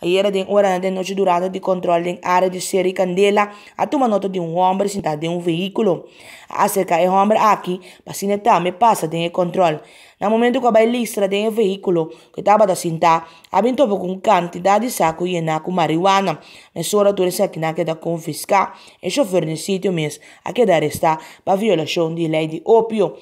Ieri tem hora de noite durada de controle em área de Seri Candela, a toma nota de um homem sentado em um veículo. Acerca de homem aqui, passina tá, me passa um controle. Na momento que a bailistra tem um veículo que estava da cinta, topo com quantidade de saco e enaco com marihuana. Mensura tudo isso aqui na que da confiscar. E chofer no sítio mes a da arrestar para violação de lei de ópio.